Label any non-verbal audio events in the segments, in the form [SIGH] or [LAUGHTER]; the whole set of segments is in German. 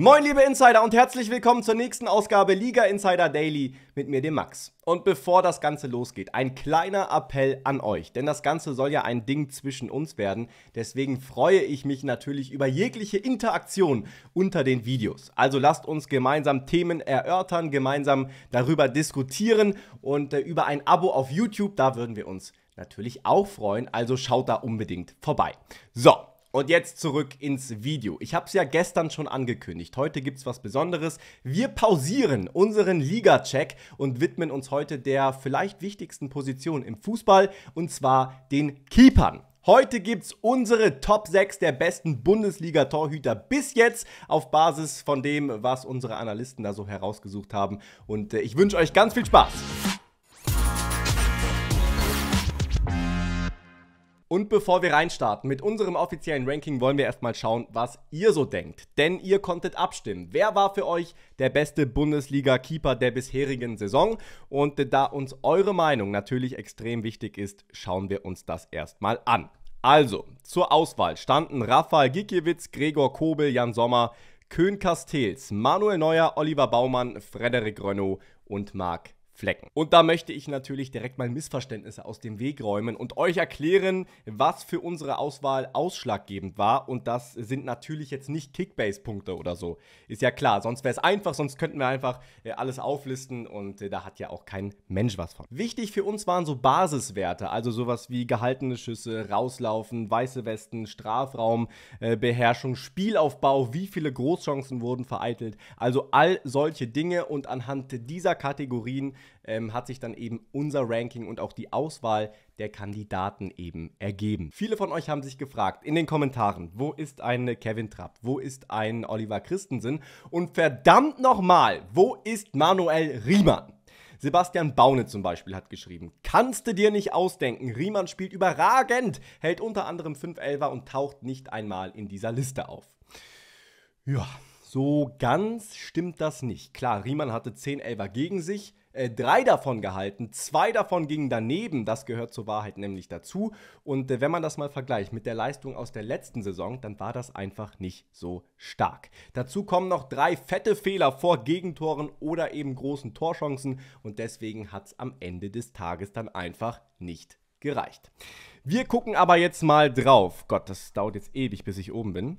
Moin liebe Insider und herzlich willkommen zur nächsten Ausgabe Liga Insider Daily mit mir, dem Max. Und bevor das Ganze losgeht, ein kleiner Appell an euch, denn das Ganze soll ja ein Ding zwischen uns werden. Deswegen freue ich mich natürlich über jegliche Interaktion unter den Videos. Also lasst uns gemeinsam Themen erörtern, gemeinsam darüber diskutieren und äh, über ein Abo auf YouTube, da würden wir uns natürlich auch freuen. Also schaut da unbedingt vorbei. So, und jetzt zurück ins Video. Ich habe es ja gestern schon angekündigt. Heute gibt es was Besonderes. Wir pausieren unseren Liga-Check und widmen uns heute der vielleicht wichtigsten Position im Fußball, und zwar den Keepern. Heute gibt es unsere Top 6 der besten Bundesliga-Torhüter bis jetzt auf Basis von dem, was unsere Analysten da so herausgesucht haben. Und äh, ich wünsche euch ganz viel Spaß. Und bevor wir reinstarten mit unserem offiziellen Ranking, wollen wir erstmal schauen, was ihr so denkt. Denn ihr konntet abstimmen. Wer war für euch der beste Bundesliga-Keeper der bisherigen Saison? Und da uns eure Meinung natürlich extrem wichtig ist, schauen wir uns das erstmal an. Also, zur Auswahl standen Rafael Gikiewicz, Gregor Kobel, Jan Sommer, Köhn Castells, Manuel Neuer, Oliver Baumann, Frederik Renault und Marc Flecken. Und da möchte ich natürlich direkt mal Missverständnisse aus dem Weg räumen und euch erklären, was für unsere Auswahl ausschlaggebend war. Und das sind natürlich jetzt nicht Kickbase-Punkte oder so. Ist ja klar, sonst wäre es einfach, sonst könnten wir einfach äh, alles auflisten und äh, da hat ja auch kein Mensch was von. Wichtig für uns waren so Basiswerte, also sowas wie gehaltene Schüsse, Rauslaufen, weiße Westen, Strafraum, äh, Beherrschung, Spielaufbau, wie viele Großchancen wurden vereitelt. Also all solche Dinge und anhand dieser Kategorien ähm, hat sich dann eben unser Ranking und auch die Auswahl der Kandidaten eben ergeben. Viele von euch haben sich gefragt in den Kommentaren, wo ist ein Kevin Trapp, wo ist ein Oliver Christensen und verdammt nochmal, wo ist Manuel Riemann? Sebastian Baune zum Beispiel hat geschrieben, kannst du dir nicht ausdenken, Riemann spielt überragend, hält unter anderem 5 Elfer und taucht nicht einmal in dieser Liste auf. Ja, so ganz stimmt das nicht. Klar, Riemann hatte 10 Elfer gegen sich, äh, drei davon gehalten, zwei davon gingen daneben, das gehört zur Wahrheit nämlich dazu. Und äh, wenn man das mal vergleicht mit der Leistung aus der letzten Saison, dann war das einfach nicht so stark. Dazu kommen noch drei fette Fehler vor Gegentoren oder eben großen Torchancen und deswegen hat es am Ende des Tages dann einfach nicht gereicht. Wir gucken aber jetzt mal drauf. Gott, das dauert jetzt ewig, bis ich oben bin.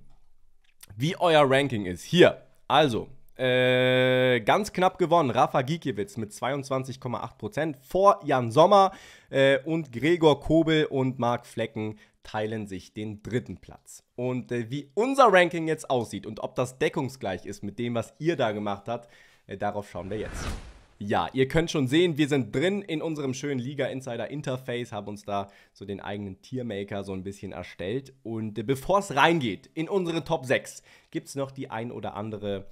Wie euer Ranking ist. Hier. Also, äh, ganz knapp gewonnen. Rafa Gikiewicz mit 22,8% vor Jan Sommer äh, und Gregor Kobel und Marc Flecken teilen sich den dritten Platz. Und äh, wie unser Ranking jetzt aussieht und ob das deckungsgleich ist mit dem, was ihr da gemacht habt, äh, darauf schauen wir jetzt. Ja, ihr könnt schon sehen, wir sind drin in unserem schönen Liga Insider Interface, haben uns da so den eigenen Tiermaker so ein bisschen erstellt. Und äh, bevor es reingeht in unsere Top 6, gibt es noch die ein oder andere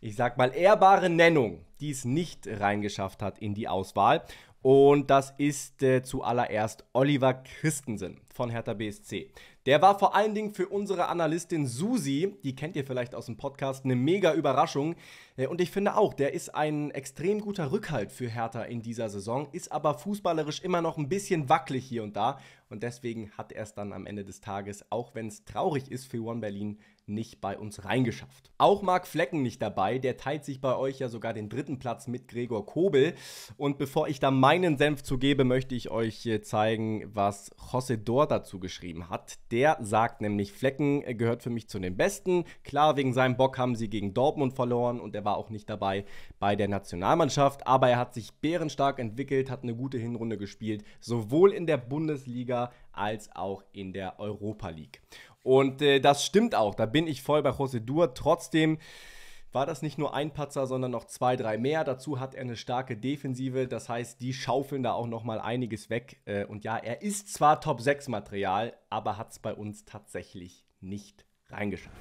ich sag mal, ehrbare Nennung, die es nicht reingeschafft hat in die Auswahl. Und das ist äh, zuallererst Oliver Christensen von Hertha BSC. Der war vor allen Dingen für unsere Analystin Susi, die kennt ihr vielleicht aus dem Podcast, eine mega Überraschung. Äh, und ich finde auch, der ist ein extrem guter Rückhalt für Hertha in dieser Saison, ist aber fußballerisch immer noch ein bisschen wackelig hier und da. Und deswegen hat er es dann am Ende des Tages, auch wenn es traurig ist für One Berlin, nicht bei uns reingeschafft. Auch Marc Flecken nicht dabei, der teilt sich bei euch ja sogar den dritten Platz mit Gregor Kobel. Und bevor ich da meinen Senf zugebe, möchte ich euch äh, zeigen, was José Dor dazu geschrieben hat. Der sagt nämlich, Flecken äh, gehört für mich zu den Besten. Klar, wegen seinem Bock haben sie gegen Dortmund verloren und er war auch nicht dabei bei der Nationalmannschaft, aber er hat sich bärenstark entwickelt, hat eine gute Hinrunde gespielt, sowohl in der Bundesliga als auch in der Europa League. Und äh, das stimmt auch, da bin ich voll bei José Dur. Trotzdem war das nicht nur ein Patzer, sondern noch zwei, drei mehr. Dazu hat er eine starke Defensive, das heißt, die schaufeln da auch nochmal einiges weg. Äh, und ja, er ist zwar Top-6-Material, aber hat es bei uns tatsächlich nicht reingeschafft.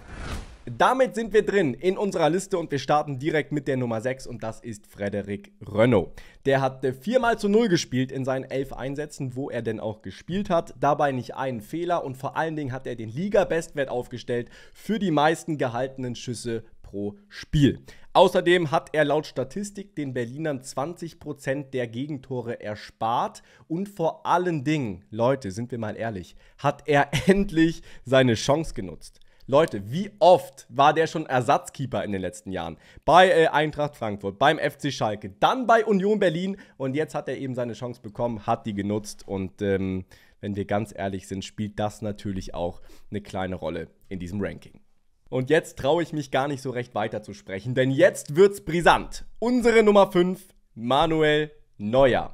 Damit sind wir drin in unserer Liste und wir starten direkt mit der Nummer 6 und das ist Frederik Rönno. Der hat viermal zu 0 gespielt in seinen 11 Einsätzen, wo er denn auch gespielt hat. Dabei nicht einen Fehler und vor allen Dingen hat er den Liga-Bestwert aufgestellt für die meisten gehaltenen Schüsse pro Spiel. Außerdem hat er laut Statistik den Berlinern 20% der Gegentore erspart und vor allen Dingen, Leute, sind wir mal ehrlich, hat er [LAUGHS] endlich seine Chance genutzt. Leute, wie oft war der schon Ersatzkeeper in den letzten Jahren? Bei äh, Eintracht Frankfurt, beim FC Schalke, dann bei Union Berlin und jetzt hat er eben seine Chance bekommen, hat die genutzt und ähm, wenn wir ganz ehrlich sind, spielt das natürlich auch eine kleine Rolle in diesem Ranking. Und jetzt traue ich mich gar nicht so recht weiter zu sprechen, denn jetzt wird's brisant. Unsere Nummer 5, Manuel Neuer.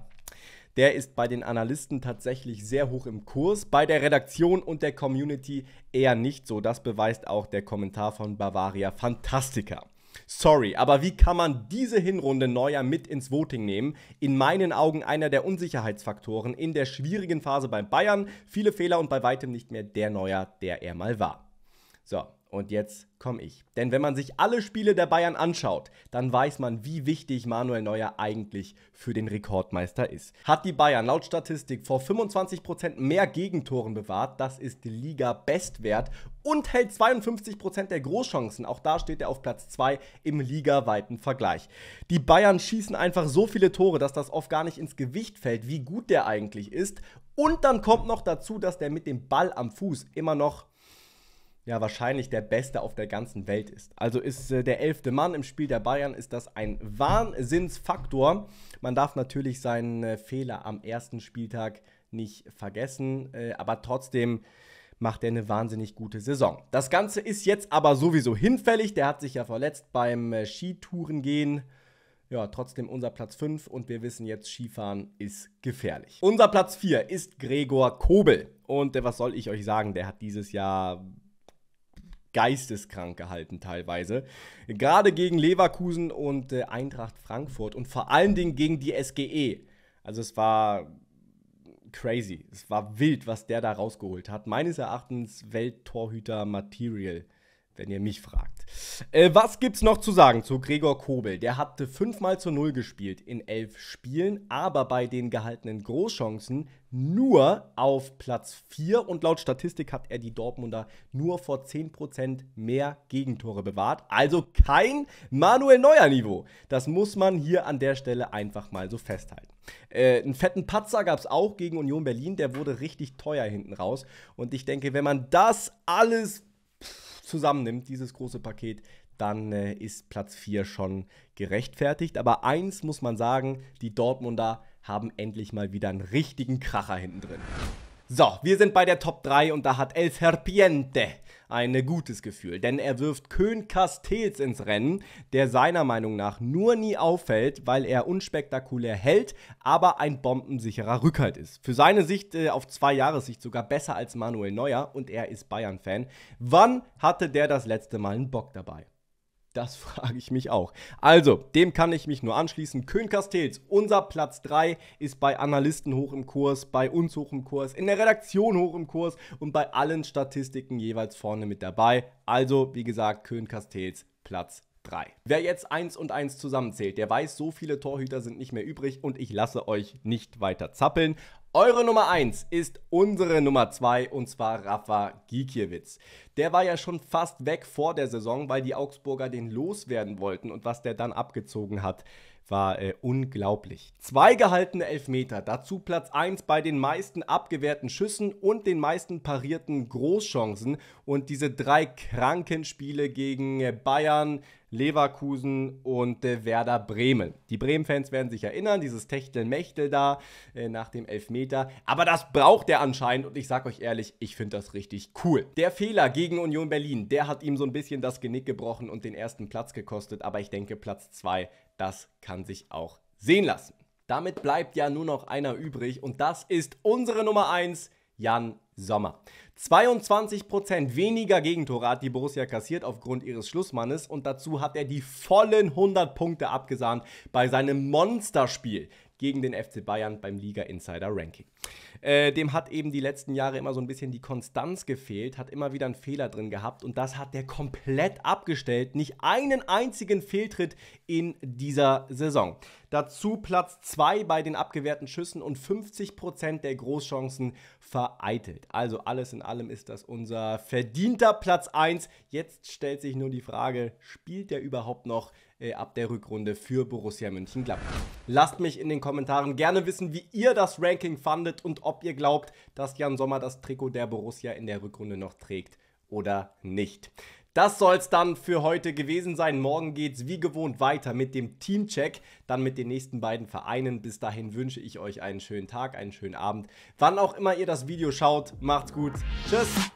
Der ist bei den Analysten tatsächlich sehr hoch im Kurs, bei der Redaktion und der Community eher nicht so. Das beweist auch der Kommentar von Bavaria Fantastica. Sorry, aber wie kann man diese Hinrunde Neuer mit ins Voting nehmen? In meinen Augen einer der Unsicherheitsfaktoren in der schwierigen Phase bei Bayern. Viele Fehler und bei weitem nicht mehr der Neuer, der er mal war. So, und jetzt komme ich. Denn wenn man sich alle Spiele der Bayern anschaut, dann weiß man, wie wichtig Manuel Neuer eigentlich für den Rekordmeister ist. Hat die Bayern laut Statistik vor 25% mehr Gegentoren bewahrt, das ist Liga-Bestwert und hält 52% der Großchancen. Auch da steht er auf Platz 2 im ligaweiten Vergleich. Die Bayern schießen einfach so viele Tore, dass das oft gar nicht ins Gewicht fällt, wie gut der eigentlich ist. Und dann kommt noch dazu, dass der mit dem Ball am Fuß immer noch ja wahrscheinlich der Beste auf der ganzen Welt ist. Also ist äh, der elfte Mann im Spiel der Bayern, ist das ein Wahnsinnsfaktor. Man darf natürlich seinen äh, Fehler am ersten Spieltag nicht vergessen, äh, aber trotzdem macht er eine wahnsinnig gute Saison. Das Ganze ist jetzt aber sowieso hinfällig. Der hat sich ja verletzt beim äh, Skitourengehen. Ja, trotzdem unser Platz 5 und wir wissen jetzt, Skifahren ist gefährlich. Unser Platz 4 ist Gregor Kobel. Und äh, was soll ich euch sagen? Der hat dieses Jahr geisteskrank gehalten teilweise. Gerade gegen Leverkusen und äh, Eintracht Frankfurt und vor allen Dingen gegen die SGE. Also es war crazy. Es war wild, was der da rausgeholt hat. Meines Erachtens Welttorhüter Material wenn ihr mich fragt. Äh, was gibt's noch zu sagen zu Gregor Kobel? Der hatte fünfmal zu null gespielt in elf Spielen, aber bei den gehaltenen Großchancen nur auf Platz 4 und laut Statistik hat er die Dortmunder nur vor 10% mehr Gegentore bewahrt. Also kein Manuel Neuer Niveau. Das muss man hier an der Stelle einfach mal so festhalten. Äh, einen fetten Patzer gab es auch gegen Union Berlin, der wurde richtig teuer hinten raus. Und ich denke, wenn man das alles zusammennimmt, dieses große Paket, dann äh, ist Platz 4 schon gerechtfertigt. Aber eins muss man sagen, die Dortmunder haben endlich mal wieder einen richtigen Kracher hinten drin. So, wir sind bei der Top 3 und da hat El Serpiente ein gutes Gefühl, denn er wirft Köhn Castells ins Rennen, der seiner Meinung nach nur nie auffällt, weil er unspektakulär hält, aber ein bombensicherer Rückhalt ist. Für seine Sicht äh, auf zwei Jahressicht sogar besser als Manuel Neuer und er ist Bayern-Fan. Wann hatte der das letzte Mal einen Bock dabei? Das [LAUGHS] frage ich mich auch. Also, dem kann ich mich nur anschließen. Köln-Castells, unser Platz 3, ist bei Analysten hoch im Kurs, bei uns hoch im Kurs, in der Redaktion hoch im Kurs und bei allen Statistiken jeweils vorne mit dabei. Also, wie gesagt, Köln-Castells Platz 3. Wer jetzt 1 und 1 zusammenzählt, der weiß, so viele Torhüter sind nicht mehr übrig und ich lasse euch nicht weiter zappeln. Eure Nummer 1 ist unsere Nummer 2 und zwar Rafa Gikiewicz. Der war ja schon fast weg vor der Saison, weil die Augsburger den loswerden wollten und was der dann abgezogen hat, war äh, unglaublich. Zwei gehaltene Elfmeter, dazu Platz 1 bei den meisten abgewehrten Schüssen und den meisten parierten Großchancen. Und diese drei kranken Spiele gegen äh, Bayern, Leverkusen und äh, Werder Bremen. Die Bremen-Fans werden sich erinnern, dieses techtel da äh, nach dem Elfmeter. Aber das braucht er anscheinend und ich sag euch ehrlich, ich finde das richtig cool. Der Fehler gegen Union Berlin, der hat ihm so ein bisschen das Genick gebrochen und den ersten Platz gekostet, aber ich denke, Platz 2 das kann sich auch sehen lassen. Damit bleibt ja nur noch einer übrig und das ist unsere Nummer 1, Jan Sommer. 22% weniger Gegentore hat die Borussia kassiert aufgrund ihres Schlussmannes und dazu hat er die vollen 100 Punkte abgesahnt bei seinem Monsterspiel gegen den FC Bayern beim Liga Insider Ranking. Äh, dem hat eben die letzten Jahre immer so ein bisschen die Konstanz gefehlt, hat immer wieder einen Fehler drin gehabt und das hat der komplett abgestellt. Nicht einen einzigen Fehltritt in dieser Saison. Dazu Platz 2 bei den abgewehrten Schüssen und 50% der Großchancen vereitelt. Also alles in allem ist das unser verdienter Platz 1. Jetzt stellt sich nur die Frage, spielt der überhaupt noch äh, ab der Rückrunde für Borussia Mönchengladbach? Lasst mich in den Kommentaren gerne wissen, wie ihr das Ranking fandet und ob ihr glaubt, dass Jan Sommer das Trikot der Borussia in der Rückrunde noch trägt oder nicht. Das soll es dann für heute gewesen sein. Morgen geht es wie gewohnt weiter mit dem Teamcheck, dann mit den nächsten beiden Vereinen. Bis dahin wünsche ich euch einen schönen Tag, einen schönen Abend. Wann auch immer ihr das Video schaut, macht's gut. Tschüss.